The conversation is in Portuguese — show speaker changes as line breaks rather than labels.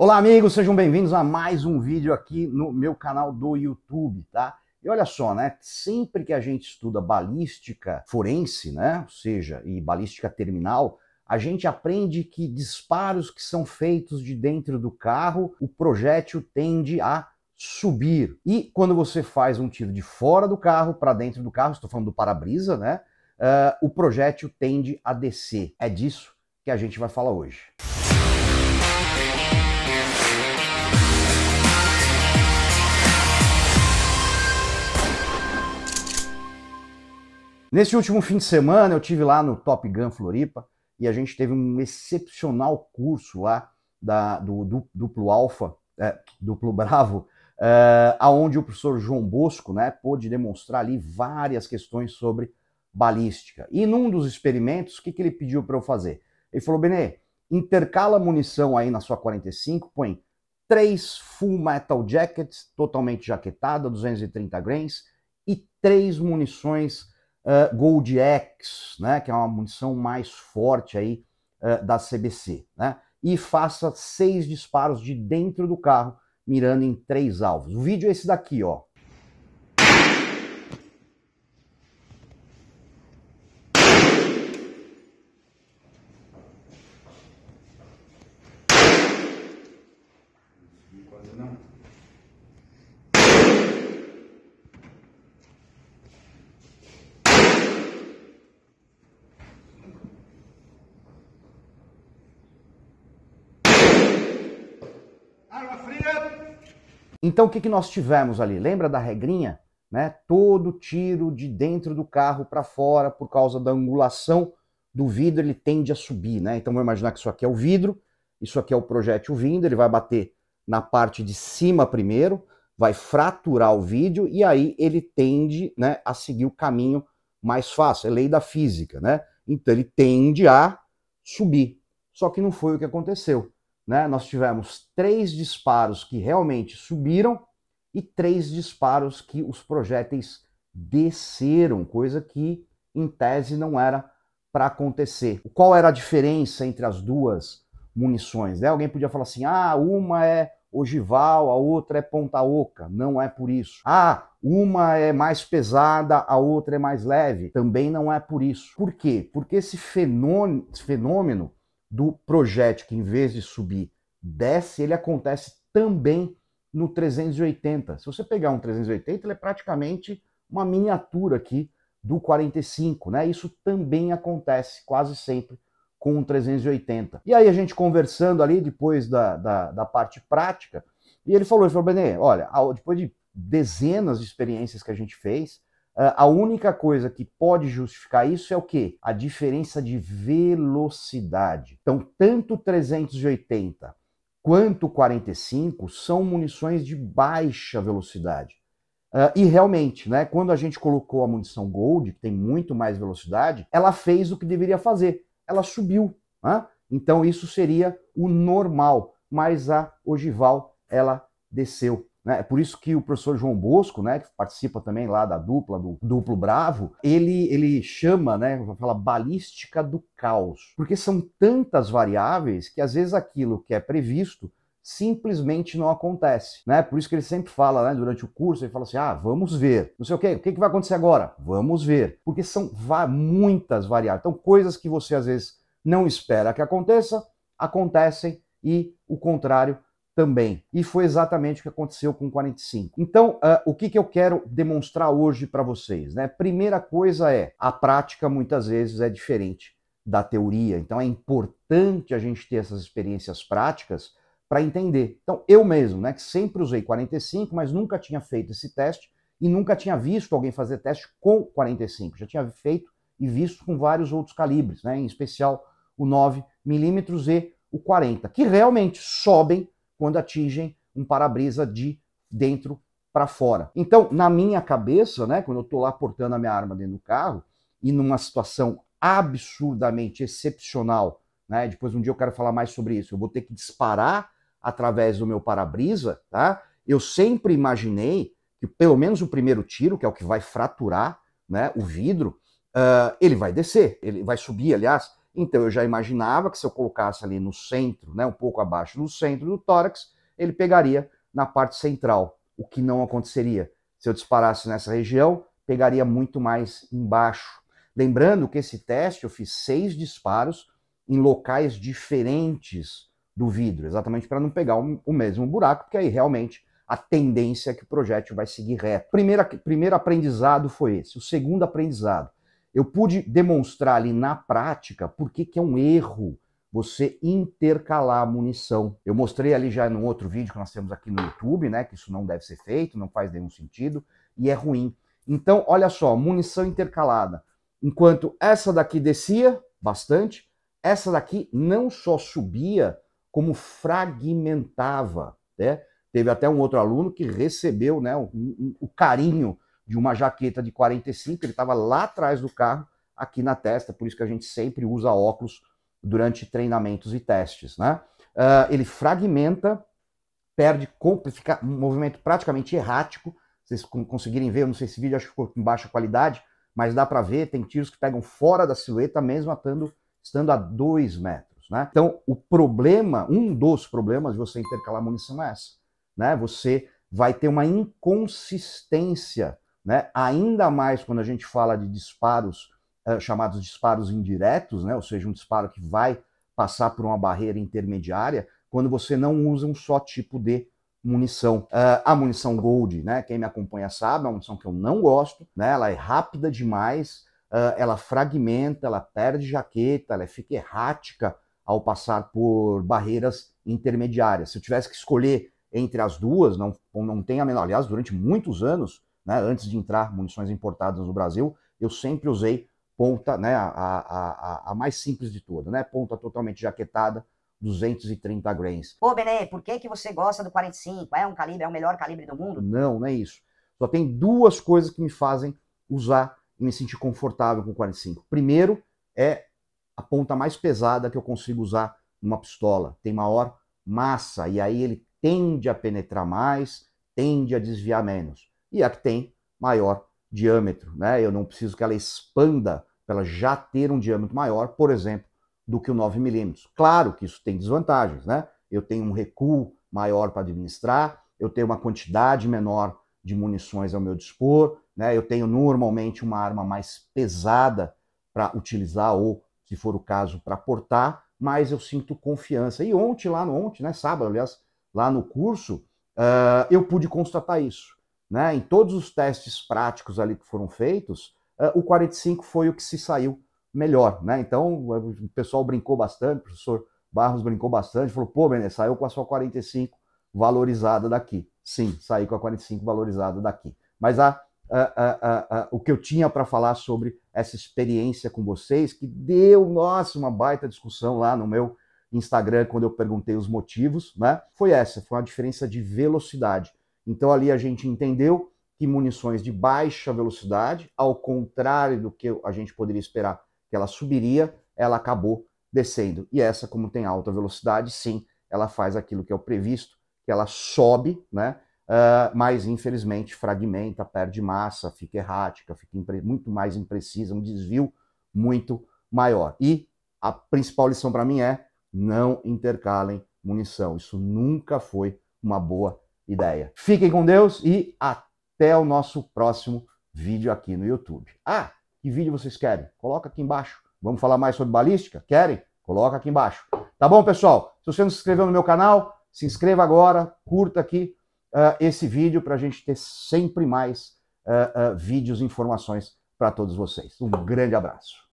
Olá, amigos, sejam bem-vindos a mais um vídeo aqui no meu canal do YouTube, tá? E olha só, né? Sempre que a gente estuda balística forense, né? Ou seja, e balística terminal, a gente aprende que disparos que são feitos de dentro do carro, o projétil tende a subir. E quando você faz um tiro de fora do carro para dentro do carro, estou falando do para-brisa, né? Uh, o projétil tende a descer. É disso que a gente vai falar hoje. Nesse último fim de semana eu tive lá no Top Gun Floripa e a gente teve um excepcional curso lá da, do, do Duplo Alfa, é, Duplo Bravo, é, aonde o professor João Bosco né, pôde demonstrar ali várias questões sobre balística. E num dos experimentos, o que, que ele pediu para eu fazer? Ele falou, Benê, intercala munição aí na sua 45, põe três full metal jackets, totalmente jaquetada, 230 grains, e três munições ah, Gold X, né, que é uma munição mais forte aí uh, da CBC, né, e faça seis disparos de dentro do carro, mirando em três alvos. O vídeo é esse daqui, ó. Então o que, que nós tivemos ali? Lembra da regrinha? Né? Todo tiro de dentro do carro para fora, por causa da angulação do vidro, ele tende a subir. Né? Então vamos imaginar que isso aqui é o vidro, isso aqui é o projétil vindo, ele vai bater na parte de cima primeiro, vai fraturar o vídeo e aí ele tende né, a seguir o caminho mais fácil, é lei da física, né? Então ele tende a subir. Só que não foi o que aconteceu. Né? Nós tivemos três disparos que realmente subiram e três disparos que os projéteis desceram, coisa que em tese não era para acontecer. Qual era a diferença entre as duas munições? Né? Alguém podia falar assim: ah, uma é ogival, a outra é ponta oca. Não é por isso. Ah, uma é mais pesada, a outra é mais leve. Também não é por isso. Por quê? Porque esse fenômeno, esse fenômeno do projeto que em vez de subir, desce, ele acontece também no 380. Se você pegar um 380, ele é praticamente uma miniatura aqui do 45, né? Isso também acontece quase sempre com um 380. E aí a gente conversando ali depois da, da, da parte prática, e ele falou, ele falou, Benê, olha, depois de dezenas de experiências que a gente fez, é, a única coisa que pode justificar isso é o quê? A diferença de velocidade. Então, tanto 380 quanto 45 são munições de baixa velocidade. Uh, e realmente, né, quando a gente colocou a munição Gold, que tem muito mais velocidade, ela fez o que deveria fazer, ela subiu. Né? Então isso seria o normal, mas a ogival ela desceu. Né? É por isso que o professor João Bosco, né, que participa também lá da dupla, do Duplo Bravo, ele, ele chama, né, fala balística do caos, porque são tantas variáveis que às vezes aquilo que é previsto simplesmente não acontece, né? Por isso que ele sempre fala, né, durante o curso, ele fala assim: "Ah, vamos ver. Não sei o quê, o que que vai acontecer agora? Vamos ver". Porque são muitas variáveis. Então, coisas que você às vezes não espera que aconteça, acontecem e o contrário também. E foi exatamente o que aconteceu com 45. Então, uh, o que, que eu quero demonstrar hoje para vocês? Né? Primeira coisa é, a prática muitas vezes é diferente da teoria. Então, é importante a gente ter essas experiências práticas para entender. Então, eu mesmo, né, que sempre usei 45, mas nunca tinha feito esse teste e nunca tinha visto alguém fazer teste com 45. Já tinha feito e visto com vários outros calibres, né, em especial o 9 milímetros e o 40, que realmente sobem quando atingem um para-brisa de dentro para fora. Então, na minha cabeça, né, quando eu estou lá portando a minha arma dentro do carro e numa situação absurdamente excepcional, né, depois um dia eu quero falar mais sobre isso, eu vou ter que disparar através do meu para-brisa, tá? Eu sempre imaginei que pelo menos o primeiro tiro, que é o que vai fraturar, né, o vidro, uh, ele vai descer, ele vai subir, aliás, então eu já imaginava que se eu colocasse ali no centro, né, um pouco abaixo do centro do tórax, ele pegaria na parte central, o que não aconteceria. Se eu disparasse nessa região, pegaria muito mais embaixo. Lembrando que esse teste eu fiz seis disparos em locais diferentes do vidro, exatamente para não pegar o mesmo buraco, porque aí realmente a tendência é que o projétil vai seguir reto. Primeiro primeiro aprendizado foi esse. O segundo aprendizado, eu pude demonstrar ali na prática por que, que é um erro você intercalar a munição. Eu mostrei ali já no outro vídeo que nós temos aqui no YouTube, né, que isso não deve ser feito, não faz nenhum sentido e é ruim. Então, olha só, munição intercalada. Enquanto essa daqui descia bastante, essa daqui não só subia, como fragmentava, né? Teve até um outro aluno que recebeu, né, o, o carinho de uma jaqueta de 45, ele estava lá atrás do carro, aqui na testa, por isso que a gente sempre usa óculos durante treinamentos e testes, né? Uh, ele fragmenta, perde, fica um movimento praticamente errático. Vocês conseguirem ver, eu não sei se vídeo acho que ficou com baixa qualidade, mas dá para ver, tem tiros que pegam fora da silhueta mesmo atando, estando a 2 metros, né? Então, o problema, um dos problemas de você intercalar munição é essa, né? Você vai ter uma inconsistência né? ainda mais quando a gente fala de disparos eh, chamados disparos indiretos, né? ou seja, um disparo que vai passar por uma barreira intermediária, quando você não usa um só tipo de munição. Uh, a munição Gold, né? Quem me acompanha sabe, é uma munição que eu não gosto, né? Ela é rápida demais, uh, ela fragmenta, ela perde jaqueta, ela é fica errática ao passar por barreiras intermediárias. Se eu tivesse que escolher entre as duas, não, não tem a menor. Aliás, durante muitos anos né, antes de entrar munições importadas no Brasil, eu sempre usei ponta, né, a, a, a, mais simples de toda, né, ponta totalmente jaquetada, 230 grains. Ô Benê, por que, que você gosta do 45? É um calibre, é o melhor calibre do mundo? Não, não é isso. Só tem duas coisas que me fazem usar e me sentir confortável com o 45. Primeiro é a ponta mais pesada que eu consigo usar numa pistola, tem maior massa e aí ele tende a penetrar mais, tende a desviar menos e é a que tem maior diâmetro. Né? Eu não preciso que ela expanda para ela já ter um diâmetro maior, por exemplo, do que o 9 milímetros. Claro que isso tem desvantagens, né? Eu tenho um recuo maior para administrar, eu tenho uma quantidade menor de munições ao meu dispor, né? Eu tenho normalmente uma arma mais pesada para utilizar ou, se for o caso, para portar, mas eu sinto confiança. E ontem lá no ontem, né? Sábado, aliás, lá no curso, uh, eu pude constatar isso. Né? Em todos os testes práticos ali que foram feitos, eh, o 45 foi o que se saiu melhor. Né? Então, eh, o pessoal brincou bastante, o professor Barros brincou bastante, falou: pô, Bené, saiu com a sua 45 valorizada daqui. Sim, saí com a 45 valorizada daqui. Mas a, a, a, o que eu tinha para falar sobre essa experiência com vocês, que deu, nossa, uma baita discussão lá no meu Instagram, quando eu perguntei os motivos, né? Foi essa, foi uma diferença de velocidade. Então ali a gente entendeu que munições de baixa velocidade, ao contrário do que a gente poderia esperar que ela subiria, ela acabou descendo. E essa, como tem alta velocidade, sim, ela faz aquilo que é o previsto, que ela sobe, né? Uh, mas infelizmente fragmenta, perde massa, fica errática, fica muito mais imprecisa, um desvio muito maior. E a principal lição para mim é não intercalem munição. Isso nunca foi uma boa ideia. Fiquem com Deus e até o nosso próximo vídeo aqui no YouTube. Ah, que vídeo vocês querem? Coloca aqui embaixo. Vamos falar mais sobre balística? Querem? Coloca aqui embaixo. Tá bom, pessoal? Se você não se inscreveu no meu canal, se inscreva agora, curta aqui uh, esse vídeo para a gente ter sempre mais uh, uh, vídeos e informações para todos vocês. Um grande abraço.